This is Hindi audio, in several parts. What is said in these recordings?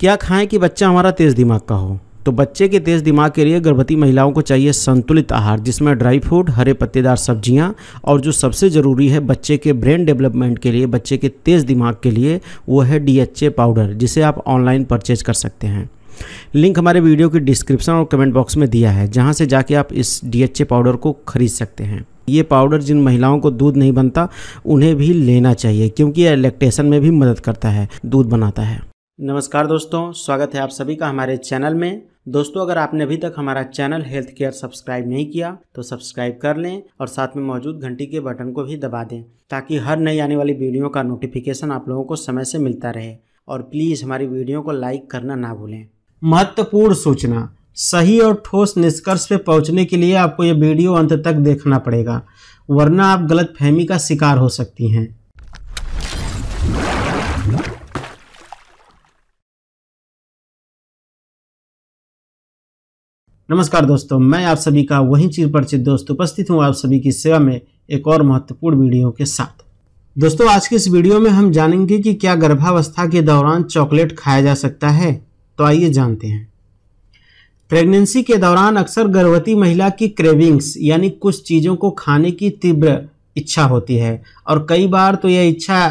क्या खाएं कि बच्चा हमारा तेज़ दिमाग का हो तो बच्चे के तेज़ दिमाग के लिए गर्भवती महिलाओं को चाहिए संतुलित आहार जिसमें ड्राई फ्रूट हरे पत्तेदार सब्जियां और जो सबसे ज़रूरी है बच्चे के ब्रेन डेवलपमेंट के लिए बच्चे के तेज़ दिमाग के लिए वो है डीएचए पाउडर जिसे आप ऑनलाइन परचेज कर सकते हैं लिंक हमारे वीडियो की डिस्क्रिप्शन और कमेंट बॉक्स में दिया है जहाँ से जाके आप इस डी पाउडर को खरीद सकते हैं ये पाउडर जिन महिलाओं को दूध नहीं बनता उन्हें भी लेना चाहिए क्योंकि यह इलेक्ट्रेशन में भी मदद करता है दूध बनाता है नमस्कार दोस्तों स्वागत है आप सभी का हमारे चैनल में दोस्तों अगर आपने अभी तक हमारा चैनल हेल्थ केयर सब्सक्राइब नहीं किया तो सब्सक्राइब कर लें और साथ में मौजूद घंटी के बटन को भी दबा दें ताकि हर नई आने वाली वीडियो का नोटिफिकेशन आप लोगों को समय से मिलता रहे और प्लीज़ हमारी वीडियो को लाइक करना ना भूलें महत्वपूर्ण सूचना सही और ठोस निष्कर्ष पे पहुंचने के लिए आपको यह वीडियो अंत तक देखना पड़ेगा वरना आप गलत फहमी का शिकार हो सकती हैं नमस्कार दोस्तों मैं आप सभी का वही चीर परिचित दोस्त उपस्थित हूँ आप सभी की सेवा में एक और महत्वपूर्ण वीडियो के साथ दोस्तों आज के इस वीडियो में हम जानेंगे कि क्या गर्भावस्था के दौरान चॉकलेट खाया जा सकता है तो आइए जानते हैं प्रेगनेंसी के दौरान अक्सर गर्भवती महिला की क्रेविंग्स यानी कुछ चीज़ों को खाने की तीव्र इच्छा होती है और कई बार तो यह इच्छा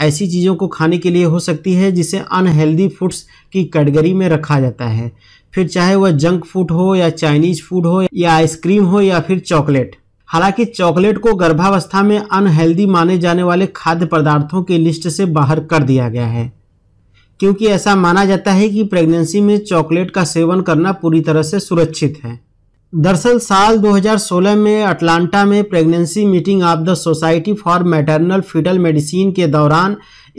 ऐसी चीज़ों को खाने के लिए हो सकती है जिसे अनहेल्दी फूड्स की कैटेगरी में रखा जाता है फिर चाहे वह जंक फूड हो या चाइनीज फूड हो या आइसक्रीम हो या फिर चॉकलेट हालांकि चॉकलेट को गर्भावस्था में अनहेल्दी माने जाने वाले खाद्य पदार्थों की लिस्ट से बाहर कर दिया गया है क्योंकि ऐसा माना जाता है कि प्रेगनेंसी में चॉकलेट का सेवन करना पूरी तरह से सुरक्षित है दरअसल साल 2016 में अटलांटा में pregnancy meeting of the society for maternal fetal medicine के दौरान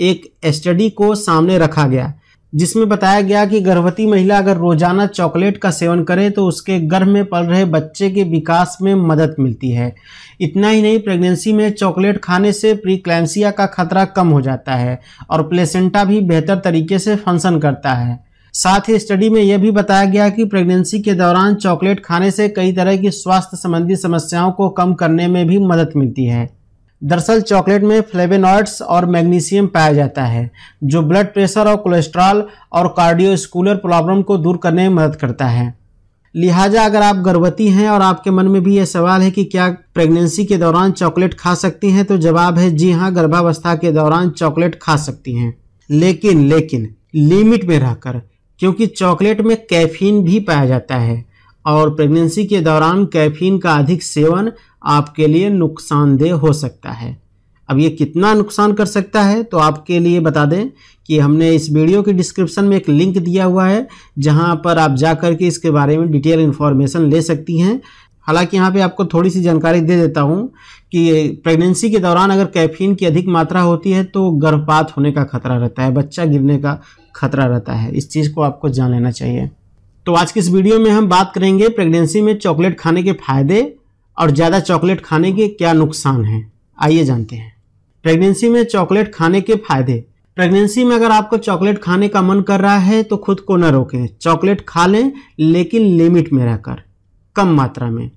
एक स्टडी को सामने रखा गया जिसमें बताया गया कि गर्भवती महिला अगर रोजाना चॉकलेट का सेवन करे तो उसके गर्भ में पल रहे बच्चे के विकास में मदद मिलती है इतना ही नहीं प्रेगनेंसी में चॉकलेट खाने से प्रीक्लैम्सिया का खतरा कम हो जाता है और प्लेसेंटा भी बेहतर तरीके से फंक्शन करता है साथ ही स्टडी में यह भी बताया गया कि प्रेगनेंसी के दौरान चॉकलेट खाने से कई तरह की स्वास्थ्य संबंधी समस्याओं को कम करने में भी मदद मिलती है दरअसल चॉकलेट में फ्लेवेनॉइड्स और मैग्नीशियम पाया जाता है जो ब्लड प्रेशर और कोलेस्ट्रॉल और कार्डियोस्कुलर प्रॉब्लम को दूर करने में मदद करता है लिहाजा अगर आप गर्भवती हैं और आपके मन में भी यह सवाल है कि क्या प्रेगनेंसी के दौरान चॉकलेट खा सकती हैं तो जवाब है जी हाँ गर्भावस्था के दौरान चॉकलेट खा सकती हैं लेकिन लेकिन लिमिट में रहकर क्योंकि चॉकलेट में कैफीन भी पाया जाता है और प्रेगनेंसी के दौरान कैफीन का अधिक सेवन आपके लिए नुकसानदेह हो सकता है अब ये कितना नुकसान कर सकता है तो आपके लिए बता दें कि हमने इस वीडियो के डिस्क्रिप्शन में एक लिंक दिया हुआ है जहां पर आप जा कर के इसके बारे में डिटेल इन्फॉर्मेशन ले सकती हैं हालांकि यहाँ पे आपको थोड़ी सी जानकारी दे देता हूँ कि प्रेगनेंसी के दौरान अगर कैफीन की अधिक मात्रा होती है तो गर्भपात होने का खतरा रहता है बच्चा गिरने का खतरा रहता है इस चीज़ को आपको जान लेना चाहिए तो आज की इस वीडियो में हम बात करेंगे प्रेगनेंसी में चॉकलेट खाने के फायदे और ज़्यादा चॉकलेट खाने के क्या नुकसान हैं आइए जानते हैं प्रेगनेंसी में चॉकलेट खाने के फायदे प्रेगनेंसी में अगर आपको चॉकलेट खाने का मन कर रहा है तो खुद को न रोकें चॉकलेट खा लें लेकिन लिमिट में रहकर कम मात्रा में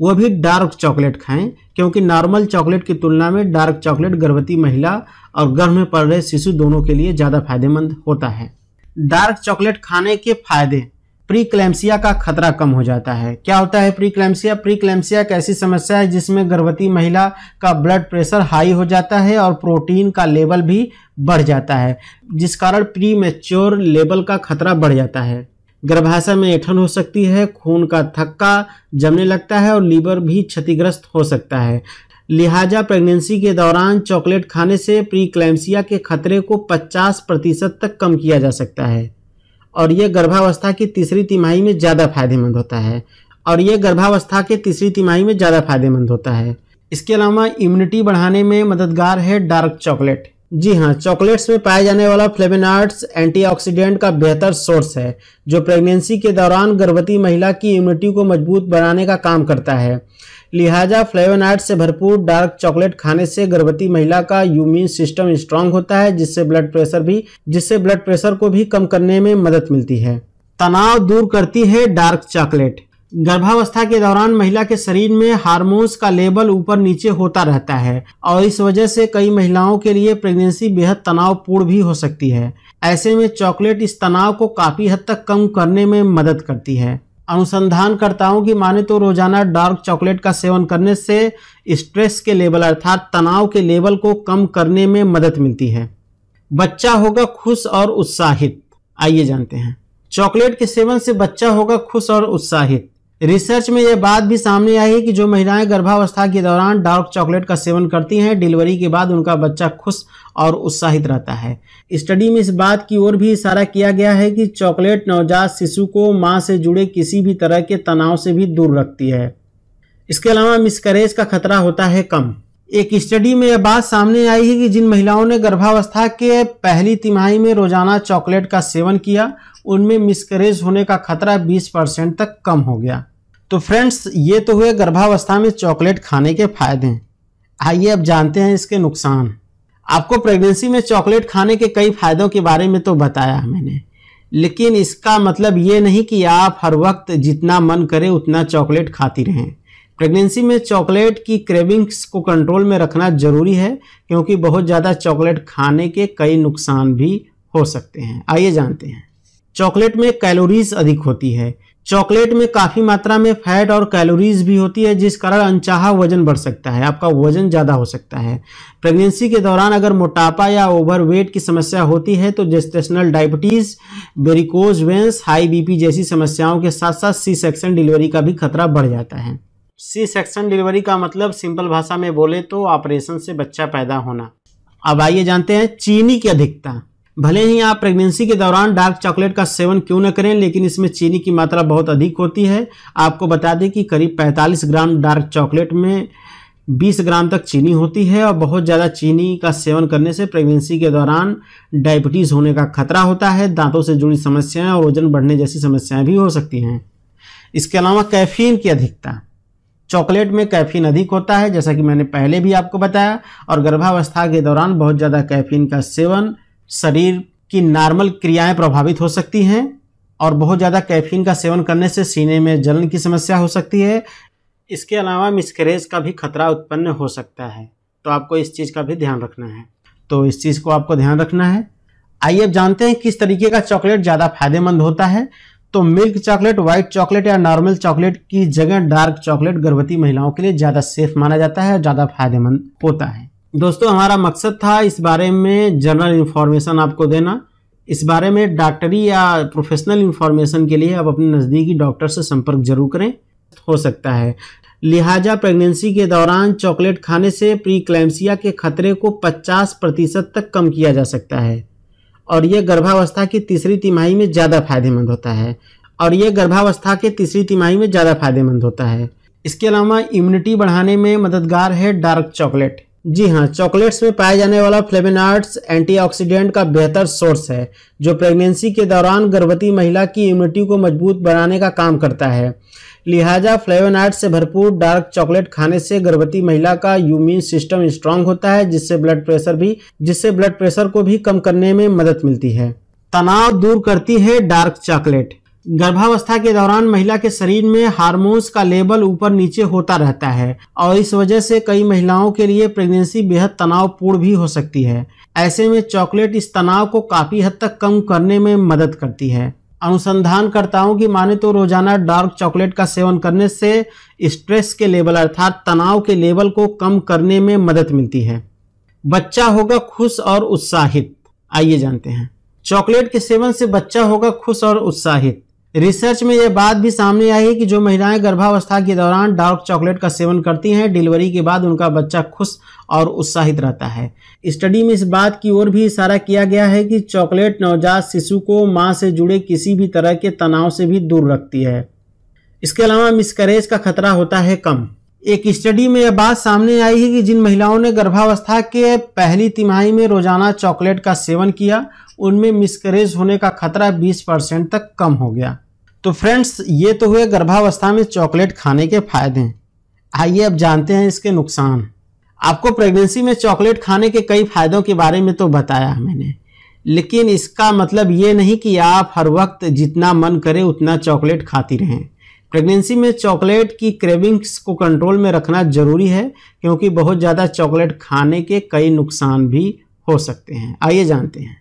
वह भी डार्क चॉकलेट खाएं क्योंकि नॉर्मल चॉकलेट की तुलना में डार्क चॉकलेट गर्भवती महिला और गर्भ में पड़ रहे शिशु दोनों के लिए ज़्यादा फायदेमंद होता है डार्क चॉकलेट खाने के फायदे प्री का खतरा कम हो जाता है क्या होता है प्री क्लैम्सिया प्री क्लैम्सिया एक ऐसी समस्या है जिसमें गर्भवती महिला का ब्लड प्रेशर हाई हो जाता है और प्रोटीन का लेवल भी बढ़ जाता है जिस कारण प्री मेच्योर लेवल का खतरा बढ़ जाता है गर्भाशय में ऐठन हो सकती है खून का थक्का जमने लगता है और लीवर भी क्षतिग्रस्त हो सकता है लिहाजा प्रेगनेंसी के दौरान चॉकलेट खाने से प्रीक्लैम्सिया के खतरे को 50 प्रतिशत तक कम किया जा सकता है और यह गर्भावस्था की तीसरी तिमाही में ज़्यादा फायदेमंद होता है और यह गर्भावस्था के तीसरी तिमाही में ज़्यादा फायदेमंद होता है इसके अलावा इम्यूनिटी बढ़ाने में मददगार है डार्क चॉकलेट जी हाँ चॉकलेट्स में पाए जाने वाला फ्लेमिनार्ट्स एंटीऑक्सीडेंट का बेहतर सोर्स है जो प्रेगनेंसी के दौरान गर्भवती महिला की इम्यूनिटी को मजबूत बनाने का काम करता है लिहाजा फ्लेवनाइट से भरपूर डार्क चॉकलेट खाने से गर्भवती महिला का यूमिन सिस्टम स्ट्रांग होता है जिससे ब्लड प्रेशर भी जिससे ब्लड प्रेशर को भी कम करने में मदद मिलती है तनाव दूर करती है डार्क चॉकलेट गर्भावस्था के दौरान महिला के शरीर में हार्मोन्स का लेवल ऊपर नीचे होता रहता है और इस वजह से कई महिलाओं के लिए प्रेगनेंसी बेहद तनावपूर्ण भी हो सकती है ऐसे में चॉकलेट इस तनाव को काफ़ी हद तक कम करने में मदद करती है अनुसंधानकर्ताओं की माने तो रोजाना डार्क चॉकलेट का सेवन करने से स्ट्रेस के लेवल अर्थात तनाव के लेवल को कम करने में मदद मिलती है बच्चा होगा खुश और उत्साहित आइए जानते हैं चॉकलेट के सेवन से बच्चा होगा खुश और उत्साहित रिसर्च में यह बात भी सामने आई है कि जो महिलाएं गर्भावस्था के दौरान डार्क चॉकलेट का सेवन करती हैं डिलीवरी के बाद उनका बच्चा खुश और उत्साहित रहता है स्टडी में इस बात की ओर भी इशारा किया गया है कि चॉकलेट नवजात शिशु को मां से जुड़े किसी भी तरह के तनाव से भी दूर रखती है इसके अलावा मिसकरेज का खतरा होता है कम एक स्टडी में यह बात सामने आई है कि जिन महिलाओं ने गर्भावस्था के पहली तिमाही में रोजाना चॉकलेट का सेवन किया उनमें मिसकरेज होने का खतरा 20 परसेंट तक कम हो गया तो फ्रेंड्स ये तो हुए गर्भावस्था में चॉकलेट खाने के फायदे आइए अब जानते हैं इसके नुकसान आपको प्रेगनेंसी में चॉकलेट खाने के कई फायदों के बारे में तो बताया मैंने लेकिन इसका मतलब ये नहीं कि आप हर वक्त जितना मन करे उतना चॉकलेट खाती रहें प्रेगनेंसी में चॉकलेट की क्रेविंग्स को कंट्रोल में रखना जरूरी है क्योंकि बहुत ज़्यादा चॉकलेट खाने के कई नुकसान भी हो सकते हैं आइए जानते हैं चॉकलेट में कैलोरीज अधिक होती है चॉकलेट में काफ़ी मात्रा में फैट और कैलोरीज भी होती है जिस कारण अनचाहा वजन बढ़ सकता है आपका वजन ज़्यादा हो सकता है प्रेगनेंसी के दौरान अगर मोटापा या ओवरवेट की समस्या होती है तो gestational diabetes varicose veins high BP जैसी समस्याओं के साथ साथ सी सेक्शन डिलीवरी का भी खतरा बढ़ जाता है सी सेक्शन डिलीवरी का मतलब सिंपल भाषा में बोले तो ऑपरेशन से बच्चा पैदा होना अब आइए जानते हैं चीनी की अधिकता भले ही आप प्रेगनेंसी के दौरान डार्क चॉकलेट का सेवन क्यों न करें लेकिन इसमें चीनी की मात्रा बहुत अधिक होती है आपको बता दें कि करीब 45 ग्राम डार्क चॉकलेट में 20 ग्राम तक चीनी होती है और बहुत ज़्यादा चीनी का सेवन करने से प्रेगनेंसी के दौरान डायबिटीज़ होने का खतरा होता है दांतों से जुड़ी समस्याएँ और वजन बढ़ने जैसी समस्याएँ भी हो सकती हैं इसके अलावा कैफीन की अधिकता चॉकलेट में कैफीन अधिक होता है जैसा कि मैंने पहले भी आपको बताया और गर्भावस्था के दौरान बहुत ज़्यादा कैफीन का सेवन शरीर की नॉर्मल क्रियाएं प्रभावित हो सकती हैं और बहुत ज़्यादा कैफीन का सेवन करने से सीने में जलन की समस्या हो सकती है इसके अलावा मिसकरेज का भी खतरा उत्पन्न हो सकता है तो आपको इस चीज़ का भी ध्यान रखना है तो इस चीज़ को आपको ध्यान रखना है आइए अब जानते हैं किस तरीके का चॉकलेट ज़्यादा फायदेमंद होता है तो मिल्क चॉकलेट व्हाइट चॉकलेट या नॉर्मल चॉकलेट की जगह डार्क चॉकलेट गर्भवती महिलाओं के लिए ज़्यादा सेफ माना जाता है और ज़्यादा फायदेमंद होता है दोस्तों हमारा मकसद था इस बारे में जनरल इन्फॉर्मेशन आपको देना इस बारे में डॉक्टरी या प्रोफेशनल इन्फॉर्मेशन के लिए आप अपने नज़दीकी डॉक्टर से संपर्क जरूर करें हो सकता है लिहाजा प्रेगनेंसी के दौरान चॉकलेट खाने से प्री के खतरे को 50 प्रतिशत तक कम किया जा सकता है और यह गर्भावस्था की तीसरी तिमाही में ज़्यादा फायदेमंद होता है और यह गर्भावस्था के तीसरी तिमाही में ज़्यादा फायदेमंद होता है इसके अलावा इम्यूनिटी बढ़ाने में मददगार है डार्क चॉकलेट जी हाँ चॉकलेट्स में पाए जाने वाला फ्लेविनार्ड्स एंटीऑक्सीडेंट का बेहतर सोर्स है जो प्रेगनेंसी के दौरान गर्भवती महिला की इम्यूनिटी को मजबूत बनाने का काम करता है लिहाजा फ्लेवोनाइड से भरपूर डार्क चॉकलेट खाने से गर्भवती महिला का यूमिन सिस्टम स्ट्रांग होता है जिससे ब्लड प्रेशर भी जिससे ब्लड प्रेशर को भी कम करने में मदद मिलती है तनाव दूर करती है डार्क चॉकलेट गर्भावस्था के दौरान महिला के शरीर में हार्मोन्स का लेवल ऊपर नीचे होता रहता है और इस वजह से कई महिलाओं के लिए प्रेगनेंसी बेहद तनावपूर्ण भी हो सकती है ऐसे में चॉकलेट इस तनाव को काफ़ी हद तक कम करने में मदद करती है अनुसंधानकर्ताओं की माने तो रोजाना डार्क चॉकलेट का सेवन करने से स्ट्रेस के लेवल अर्थात तनाव के लेवल को कम करने में मदद मिलती है बच्चा होगा खुश और उत्साहित आइए जानते हैं चॉकलेट के सेवन से बच्चा होगा खुश और उत्साहित रिसर्च में यह बात भी सामने आई है कि जो महिलाएं गर्भावस्था के दौरान डार्क चॉकलेट का सेवन करती हैं डिलीवरी के बाद उनका बच्चा खुश और उत्साहित रहता है स्टडी में इस बात की ओर भी इशारा किया गया है कि चॉकलेट नवजात शिशु को मां से जुड़े किसी भी तरह के तनाव से भी दूर रखती है इसके अलावा मिसकरेज का खतरा होता है कम एक स्टडी में यह बात सामने आई है कि जिन महिलाओं ने गर्भावस्था के पहली तिमाही में रोजाना चॉकलेट का सेवन किया उनमें मिसकरेज होने का खतरा 20 परसेंट तक कम हो गया तो फ्रेंड्स ये तो हुए गर्भावस्था में चॉकलेट खाने के फायदे आइए अब जानते हैं इसके नुकसान आपको प्रेगनेंसी में चॉकलेट खाने के कई फायदों के बारे में तो बताया मैंने लेकिन इसका मतलब ये नहीं कि आप हर वक्त जितना मन करे उतना चॉकलेट खाती रहें प्रेगनेंसी में चॉकलेट की क्रेविंग्स को कंट्रोल में रखना जरूरी है क्योंकि बहुत ज़्यादा चॉकलेट खाने के कई नुकसान भी हो सकते हैं आइए जानते हैं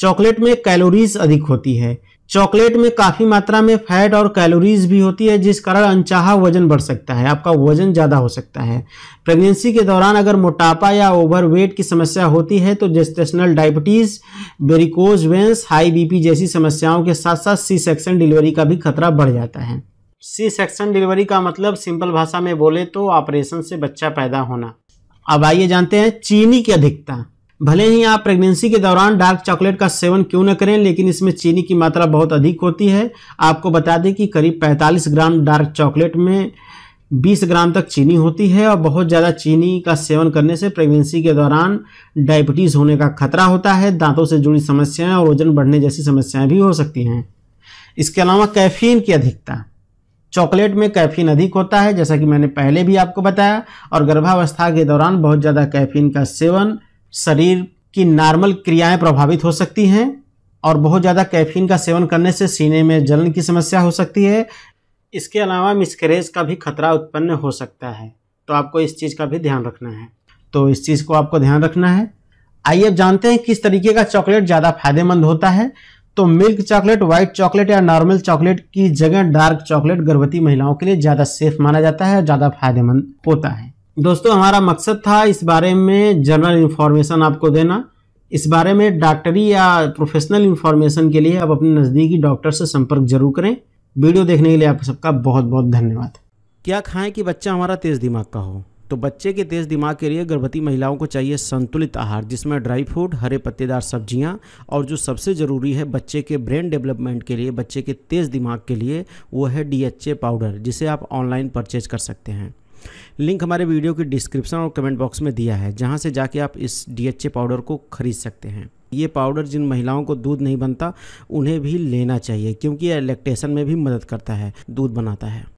चॉकलेट में कैलोरीज अधिक होती है चॉकलेट में काफ़ी मात्रा में फैट और कैलोरीज भी होती है जिस कारण अनचाहा वजन बढ़ सकता है आपका वजन ज़्यादा हो सकता है प्रेगनेंसी के दौरान अगर मोटापा या ओवरवेट की समस्या होती है तो gestational diabetes varicose veins high BP जैसी समस्याओं के साथ साथ सी सेक्शन डिलीवरी का भी खतरा बढ़ जाता है सी सेक्शन डिलीवरी का मतलब सिंपल भाषा में बोले तो ऑपरेशन से बच्चा पैदा होना अब आइए जानते हैं चीनी की अधिकता भले ही आप प्रेगनेंसी के दौरान डार्क चॉकलेट का सेवन क्यों न करें लेकिन इसमें चीनी की मात्रा बहुत अधिक होती है आपको बता दें कि करीब 45 ग्राम डार्क चॉकलेट में 20 ग्राम तक चीनी होती है और बहुत ज़्यादा चीनी का सेवन करने से प्रेगनेंसी के दौरान डायबिटीज़ होने का खतरा होता है दांतों से जुड़ी समस्याएं और वजन बढ़ने जैसी समस्याएँ भी हो सकती हैं इसके अलावा कैफीन की अधिकता चॉकलेट में कैफीन अधिक होता है जैसा कि मैंने पहले भी आपको बताया और गर्भावस्था के दौरान बहुत ज़्यादा कैफीन का सेवन शरीर की नॉर्मल क्रियाएं प्रभावित हो सकती हैं और बहुत ज़्यादा कैफीन का सेवन करने से सीने में जलन की समस्या हो सकती है इसके अलावा मिसकरेज का भी खतरा उत्पन्न हो सकता है तो आपको इस चीज़ का भी ध्यान रखना है तो इस चीज़ को आपको ध्यान रखना है आइए अब जानते हैं किस तरीके का चॉकलेट ज़्यादा फायदेमंद होता है तो मिल्क चॉकलेट व्हाइट चॉकलेट या नॉर्मल चॉकलेट की जगह डार्क चॉकलेट गर्भवती महिलाओं के लिए ज़्यादा सेफ माना जाता है ज़्यादा फायदेमंद होता है दोस्तों हमारा मकसद था इस बारे में जनरल इन्फॉर्मेशन आपको देना इस बारे में डॉक्टरी या प्रोफेशनल इन्फॉर्मेशन के लिए आप अपने नज़दीकी डॉक्टर से संपर्क जरूर करें वीडियो देखने के लिए आप सबका बहुत बहुत धन्यवाद क्या खाएं कि बच्चा हमारा तेज़ दिमाग का हो तो बच्चे के तेज दिमाग के लिए गर्भवती महिलाओं को चाहिए संतुलित आहार जिसमें ड्राई फ्रूट हरे पत्तेदार सब्जियाँ और जो सबसे ज़रूरी है बच्चे के ब्रेन डेवलपमेंट के लिए बच्चे के तेज़ दिमाग के लिए वो है डी पाउडर जिसे आप ऑनलाइन परचेज कर सकते हैं लिंक हमारे वीडियो के डिस्क्रिप्शन और कमेंट बॉक्स में दिया है जहाँ से जाके आप इस डी पाउडर को खरीद सकते हैं ये पाउडर जिन महिलाओं को दूध नहीं बनता उन्हें भी लेना चाहिए क्योंकि यह इलेक्ट्रेशन में भी मदद करता है दूध बनाता है